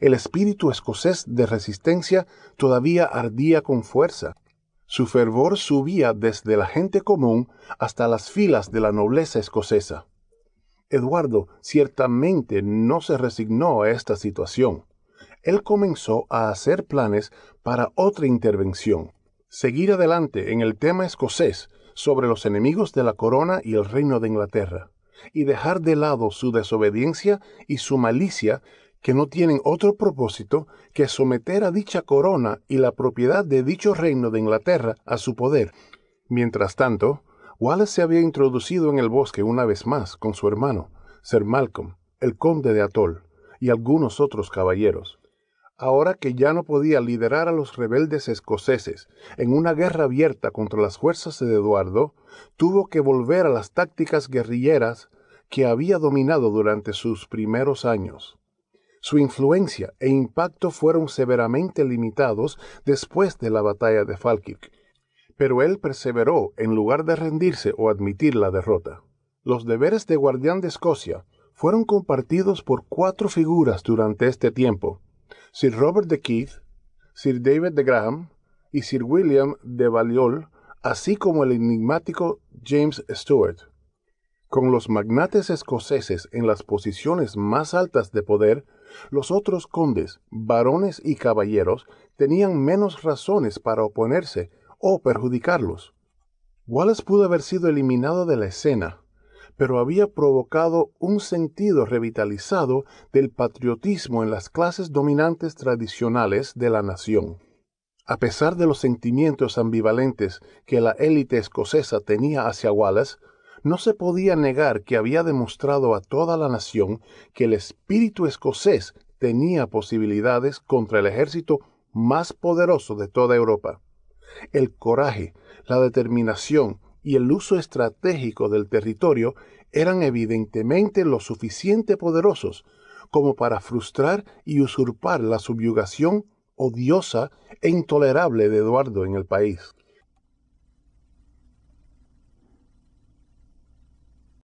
El espíritu escocés de resistencia todavía ardía con fuerza. Su fervor subía desde la gente común hasta las filas de la nobleza escocesa. Eduardo ciertamente no se resignó a esta situación. Él comenzó a hacer planes para otra intervención, seguir adelante en el tema escocés sobre los enemigos de la corona y el reino de Inglaterra, y dejar de lado su desobediencia y su malicia que no tienen otro propósito que someter a dicha corona y la propiedad de dicho reino de Inglaterra a su poder. Mientras tanto, Wallace se había introducido en el bosque una vez más con su hermano, Sir Malcolm, el conde de Atoll, y algunos otros caballeros. Ahora que ya no podía liderar a los rebeldes escoceses en una guerra abierta contra las fuerzas de Eduardo, tuvo que volver a las tácticas guerrilleras que había dominado durante sus primeros años. Su influencia e impacto fueron severamente limitados después de la batalla de Falkirk, pero él perseveró en lugar de rendirse o admitir la derrota. Los deberes de guardián de Escocia fueron compartidos por cuatro figuras durante este tiempo, Sir Robert de Keith, Sir David de Graham y Sir William de Balliol, así como el enigmático James Stewart. Con los magnates escoceses en las posiciones más altas de poder, los otros condes, varones y caballeros tenían menos razones para oponerse o perjudicarlos. Wallace pudo haber sido eliminado de la escena, pero había provocado un sentido revitalizado del patriotismo en las clases dominantes tradicionales de la nación. A pesar de los sentimientos ambivalentes que la élite escocesa tenía hacia Wallace, no se podía negar que había demostrado a toda la nación que el espíritu escocés tenía posibilidades contra el ejército más poderoso de toda Europa. El coraje, la determinación y el uso estratégico del territorio eran evidentemente lo suficiente poderosos como para frustrar y usurpar la subyugación odiosa e intolerable de Eduardo en el país.